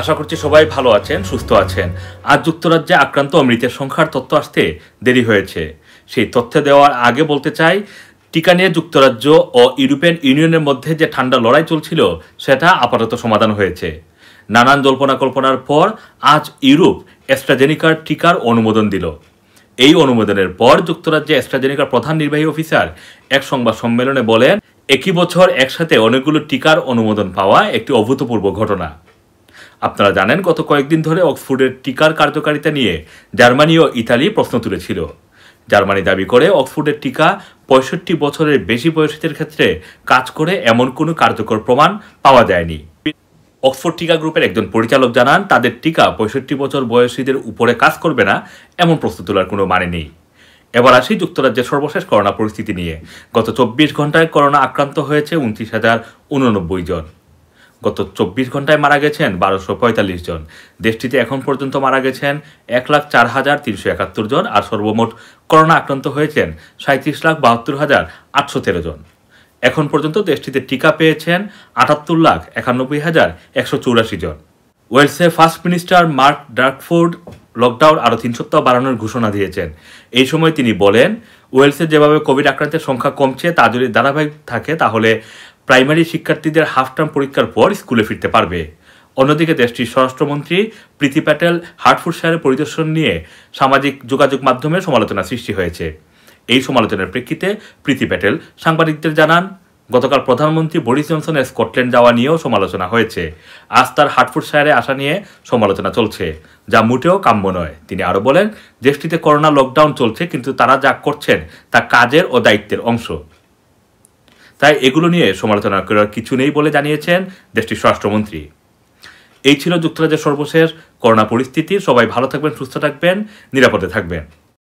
আশা করছি সবাই ভালো আছেন সুস্থ আছেন আজ যুক্তরাজ্যে আক্রান্ত মৃতের সংখ্যার তথ্য আসতে দেরি হয়েছে সেই তথ্য দেওয়ার আগে বলতে চাই টিকা নিয়ে যুক্তরাজ্য ও ইউরোপিয়ান ইউনিয়নের মধ্যে যে ঠান্ডা লড়াই চলছিল সেটা আপাতত সমাধান হয়েছে নানান জল্পনা কল্পনার পর আজ ইউরোপ অ্যাস্ট্রাজেনিকার টিকার অনুমোদন দিল এই অনুমোদনের পর যুক্তরাজ্যে অ্যাস্ট্রাজেনিকার প্রধান নির্বাহী অফিসার এক সংবাদ সম্মেলনে বলেন একই বছর একসাথে অনেকগুলো টিকার অনুমোদন পাওয়া একটি অভূতপূর্ব ঘটনা আপনারা জানেন গত কয়েকদিন ধরে অক্সফোর্ডের টিকার কার্যকারিতা নিয়ে জার্মানি ও ইতালি প্রশ্ন তুলেছিল জার্মানি দাবি করে অক্সফোর্ডের টিকা পঁয়ষট্টি বছরের বেশি বয়সীদের ক্ষেত্রে কাজ করে এমন কোনো কার্যকর প্রমাণ পাওয়া যায়নি অক্সফোর্ড টিকা গ্রুপের একজন পরিচালক জানান তাদের টিকা পঁয়ষট্টি বছর বয়সীদের উপরে কাজ করবে না এমন প্রশ্ন তোলার কোনো মানে নেই এবার আসি যুক্তরাজ্যের সর্বশেষ করোনা পরিস্থিতি নিয়ে গত চব্বিশ ঘন্টায় করোনা আক্রান্ত হয়েছে উনত্রিশ হাজার উননব্বই জন গত চব্বিশ ঘন্টায় মারা গেছেন বারোশো পঁয়তাল্লিশ জন দেশটিতে এখন পর্যন্ত মারা গেছেন এক লাখ চার হাজার তিনশো একাত্তর জন আর সর্বমোট করোনা আক্রান্ত হয়েছেন সাঁত্রিশ লাখ বাহাত্তর হাজার আটশো তেরো জন এখন পর্যন্ত দেশটিতে টিকা পেয়েছেন আটাত্তর লাখ একানব্বই হাজার একশো চৌরাশি জন ওয়েলসের first minister Mark Drakeford lockdown আরও তিন সপ্তাহ বাড়ানোর ঘোষণা দিয়েছেন এই সময় তিনি বলেন ওয়েলসে যেভাবে কোভিড আক্রান্তের সংখ্যা কমছে তা যদি ধারাবাহিক থাকে তাহলে প্রাইমারি শিক্ষার্থীদের হাফ টার্ম পরীক্ষার পর স্কুলে ফিরতে পারবে অন্যদিকে দেশটির স্বরাষ্ট্রমন্ত্রী প্রীতি প্যাটেল শহরের পরিদর্শন নিয়ে সামাজিক যোগাযোগ মাধ্যমে সমালোচনা সৃষ্টি হয়েছে এই সমালোচনার প্রেক্ষিতে প্রীতি প্যাটেল সাংবাদিকদের জানান গতকাল প্রধানমন্ত্রী বরিস জনসনের স্কটল্যান্ড যাওয়া নিয়েও সমালোচনা হয়েছে আজ তার শহরে আসা নিয়ে সমালোচনা চলছে যা মোটেও কাম্য নয় তিনি আরও বলেন দেশটিতে করোনা লকডাউন চলছে কিন্তু তারা যা করছেন তা কাজের ও দায়িত্বের অংশ তাই এগুলো নিয়ে সমালোচনা করার কিছু নেই বলে জানিয়েছেন দেশটির স্বরাষ্ট্রমন্ত্রী এই ছিল যুক্তরাজ্যের সর্বশেষ করোনা পরিস্থিতি সবাই ভালো থাকবেন সুস্থ থাকবেন নিরাপদে থাকবেন